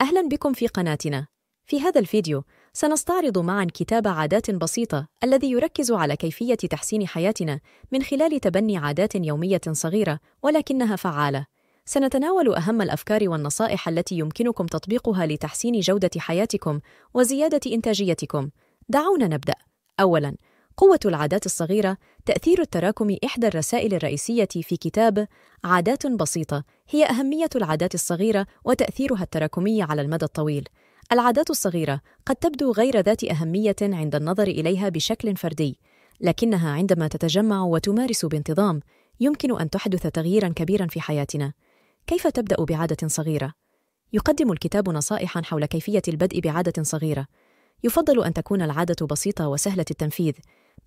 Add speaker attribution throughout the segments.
Speaker 1: أهلا بكم في قناتنا في هذا الفيديو سنستعرض معا كتاب عادات بسيطة الذي يركز على كيفية تحسين حياتنا من خلال تبني عادات يومية صغيرة ولكنها فعالة سنتناول أهم الأفكار والنصائح التي يمكنكم تطبيقها لتحسين جودة حياتكم وزيادة إنتاجيتكم دعونا نبدأ أولاً قوة العادات الصغيرة تأثير التراكم إحدى الرسائل الرئيسية في كتاب عادات بسيطة هي أهمية العادات الصغيرة وتأثيرها التراكمي على المدى الطويل. العادات الصغيرة قد تبدو غير ذات أهمية عند النظر إليها بشكل فردي، لكنها عندما تتجمع وتمارس بانتظام يمكن أن تحدث تغييرا كبيرا في حياتنا. كيف تبدأ بعادة صغيرة؟ يقدم الكتاب نصائحا حول كيفية البدء بعادة صغيرة. يفضل أن تكون العادة بسيطة وسهلة التنفيذ،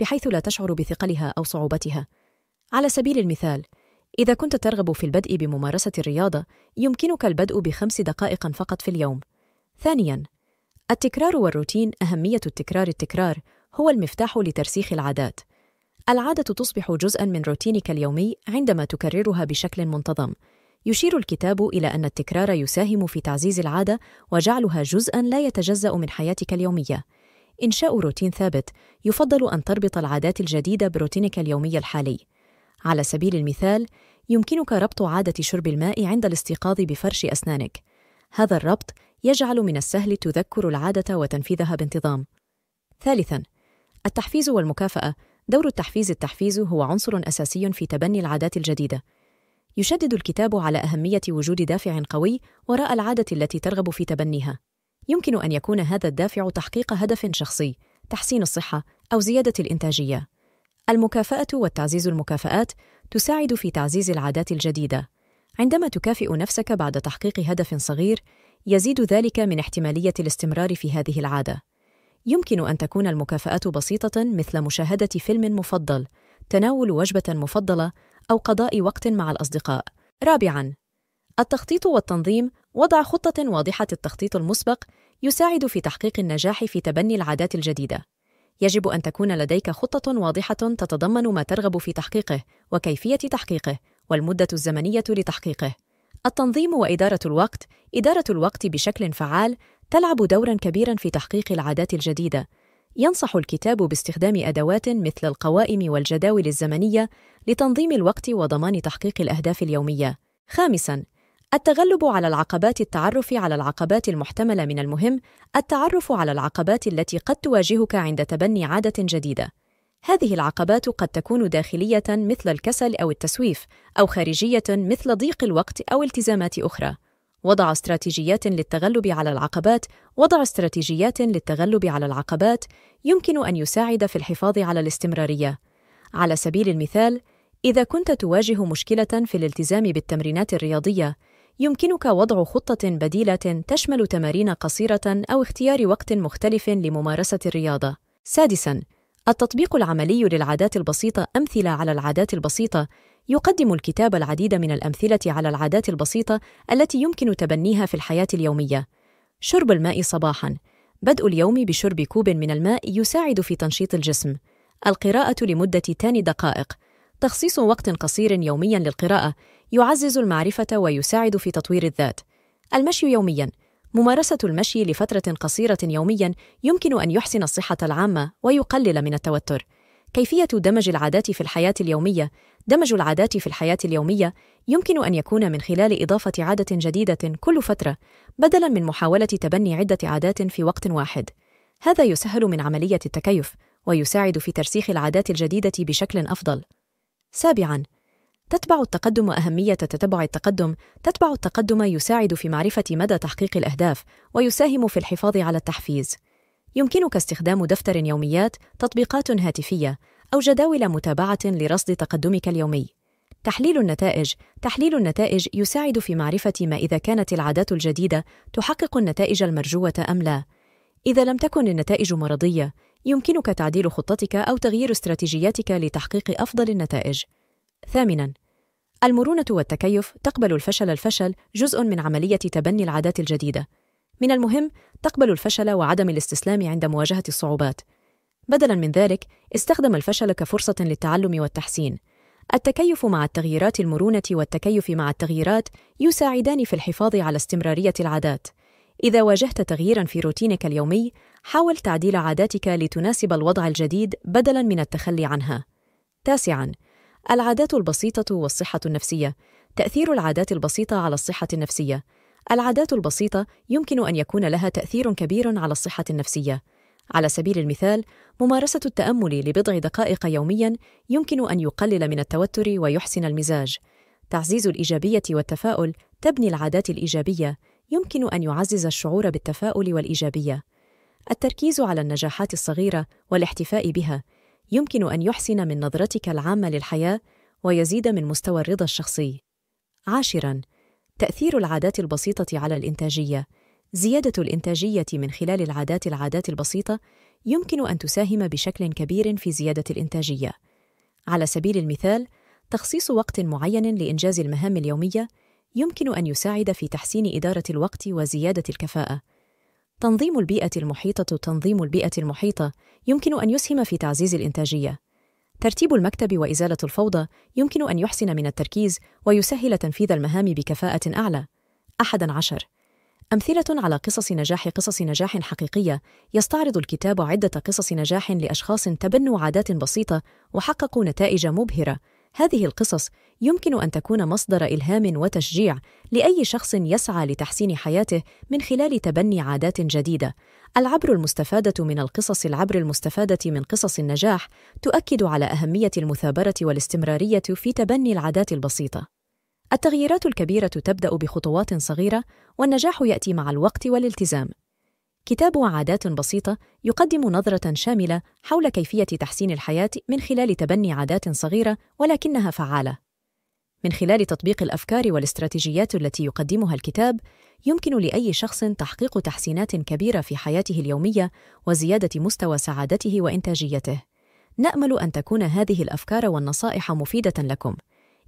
Speaker 1: بحيث لا تشعر بثقلها أو صعوبتها على سبيل المثال إذا كنت ترغب في البدء بممارسة الرياضة يمكنك البدء بخمس دقائق فقط في اليوم ثانياً التكرار والروتين أهمية التكرار التكرار هو المفتاح لترسيخ العادات العادة تصبح جزءًا من روتينك اليومي عندما تكررها بشكل منتظم يشير الكتاب إلى أن التكرار يساهم في تعزيز العادة وجعلها جزءًا لا يتجزأ من حياتك اليومية إنشاء روتين ثابت يفضل أن تربط العادات الجديدة بروتينك اليومي الحالي. على سبيل المثال، يمكنك ربط عادة شرب الماء عند الاستيقاظ بفرش أسنانك. هذا الربط يجعل من السهل تذكر العادة وتنفيذها بانتظام. ثالثاً، التحفيز والمكافأة دور التحفيز التحفيز هو عنصر أساسي في تبني العادات الجديدة. يشدد الكتاب على أهمية وجود دافع قوي وراء العادة التي ترغب في تبنيها. يمكن أن يكون هذا الدافع تحقيق هدف شخصي تحسين الصحة أو زيادة الإنتاجية. المكافأة والتعزيز المكافآت تساعد في تعزيز العادات الجديدة. عندما تكافئ نفسك بعد تحقيق هدف صغير، يزيد ذلك من احتمالية الاستمرار في هذه العادة. يمكن أن تكون المكافأة بسيطة مثل مشاهدة فيلم مفضل، تناول وجبة مفضلة، أو قضاء وقت مع الأصدقاء. رابعاً، التخطيط والتنظيم وضع خطة واضحة التخطيط المسبق يساعد في تحقيق النجاح في تبني العادات الجديدة. يجب أن تكون لديك خطة واضحة تتضمن ما ترغب في تحقيقه وكيفية تحقيقه والمدة الزمنية لتحقيقه. التنظيم وإدارة الوقت إدارة الوقت بشكل فعال تلعب دورا كبيرا في تحقيق العادات الجديدة. ينصح الكتاب باستخدام أدوات مثل القوائم والجداول الزمنية لتنظيم الوقت وضمان تحقيق الأهداف اليومية. خامساً، التغلب على العقبات التعرف على العقبات المحتملة من المهم التعرف على العقبات التي قد تواجهك عند تبني عادة جديدة. هذه العقبات قد تكون داخلية مثل الكسل أو التسويف، أو خارجية مثل ضيق الوقت أو التزامات أخرى. وضع استراتيجيات للتغلب على العقبات وضع استراتيجيات للتغلب على العقبات يمكن أن يساعد في الحفاظ على الاستمرارية. على سبيل المثال، إذا كنت تواجه مشكلة في الالتزام بالتمرينات الرياضية، يمكنك وضع خطة بديلة تشمل تمارين قصيرة أو اختيار وقت مختلف لممارسة الرياضة. سادساً، التطبيق العملي للعادات البسيطة أمثلة على العادات البسيطة يقدم الكتاب العديد من الأمثلة على العادات البسيطة التي يمكن تبنيها في الحياة اليومية. شرب الماء صباحاً بدء اليوم بشرب كوب من الماء يساعد في تنشيط الجسم. القراءة لمدة 8 دقائق تخصيص وقت قصير يوميا للقراءة يعزز المعرفة ويساعد في تطوير الذات. المشي يومياً ممارسة المشي لفترة قصيرة يومياً يمكن أن يحسن الصحة العامة ويقلل من التوتر. كيفية دمج العادات في الحياة اليومية دمج العادات في الحياة اليومية يمكن أن يكون من خلال إضافة عادة جديدة كل فترة بدلاً من محاولة تبني عدة عادات في وقت واحد. هذا يسهل من عملية التكيف ويساعد في ترسيخ العادات الجديدة بشكل أفضل. سابعاً تتبع التقدم أهمية تتبع التقدم تتبع التقدم يساعد في معرفة مدى تحقيق الأهداف ويساهم في الحفاظ على التحفيز يمكنك استخدام دفتر يوميات تطبيقات هاتفية أو جداول متابعة لرصد تقدمك اليومي تحليل النتائج تحليل النتائج يساعد في معرفة ما إذا كانت العادات الجديدة تحقق النتائج المرجوة أم لا إذا لم تكن النتائج مرضية يمكنك تعديل خطتك أو تغيير استراتيجياتك لتحقيق أفضل النتائج ثامنا المرونة والتكيف تقبل الفشل الفشل جزء من عملية تبني العادات الجديدة. من المهم تقبل الفشل وعدم الاستسلام عند مواجهة الصعوبات. بدلاً من ذلك، استخدم الفشل كفرصة للتعلم والتحسين. التكيف مع التغييرات المرونة والتكيف مع التغييرات يساعدان في الحفاظ على استمرارية العادات. إذا واجهت تغييراً في روتينك اليومي، حاول تعديل عاداتك لتناسب الوضع الجديد بدلاً من التخلي عنها. تاسعاً العادات البسيطة والصحة النفسية تأثير العادات البسيطة على الصحة النفسية العادات البسيطة يمكن أن يكون لها تأثير كبير على الصحة النفسية على سبيل المثال ممارسة التأمل لبضع دقائق يوميا يمكن أن يقلل من التوتر ويحسن المزاج تعزيز الإيجابية والتفاؤل تبني العادات الإيجابية يمكن أن يعزز الشعور بالتفاؤل والإيجابية التركيز على النجاحات الصغيرة والاحتفاء بها يمكن أن يحسن من نظرتك العامة للحياة ويزيد من مستوى الرضا الشخصي. عاشراً: تأثير العادات البسيطة على الإنتاجية. زيادة الإنتاجية من خلال العادات العادات البسيطة يمكن أن تساهم بشكل كبير في زيادة الإنتاجية. على سبيل المثال، تخصيص وقت معين لإنجاز المهام اليومية يمكن أن يساعد في تحسين إدارة الوقت وزيادة الكفاءة. تنظيم البيئة المحيطة تنظيم البيئة المحيطة يمكن أن يسهم في تعزيز الإنتاجية. ترتيب المكتب وإزالة الفوضى يمكن أن يحسن من التركيز ويسهل تنفيذ المهام بكفاءة أعلى. أحد عشر أمثلة على قصص نجاح قصص نجاح حقيقية يستعرض الكتاب عدة قصص نجاح لأشخاص تبنوا عادات بسيطة وحققوا نتائج مبهرة هذه القصص يمكن أن تكون مصدر إلهام وتشجيع لأي شخص يسعى لتحسين حياته من خلال تبني عادات جديدة. العبر المستفادة من القصص العبر المستفادة من قصص النجاح تؤكد على أهمية المثابرة والاستمرارية في تبني العادات البسيطة. التغييرات الكبيرة تبدأ بخطوات صغيرة والنجاح يأتي مع الوقت والالتزام. كتاب عادات بسيطة يقدم نظرة شاملة حول كيفية تحسين الحياة من خلال تبني عادات صغيرة ولكنها فعالة. من خلال تطبيق الأفكار والاستراتيجيات التي يقدمها الكتاب، يمكن لأي شخص تحقيق تحسينات كبيرة في حياته اليومية وزيادة مستوى سعادته وإنتاجيته. نأمل أن تكون هذه الأفكار والنصائح مفيدة لكم.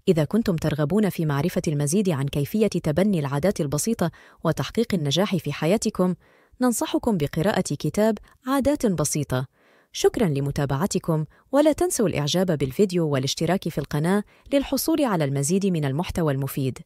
Speaker 1: إذا كنتم ترغبون في معرفة المزيد عن كيفية تبني العادات البسيطة وتحقيق النجاح في حياتكم، ننصحكم بقراءة كتاب عادات بسيطة شكرا لمتابعتكم ولا تنسوا الإعجاب بالفيديو والاشتراك في القناة للحصول على المزيد من المحتوى المفيد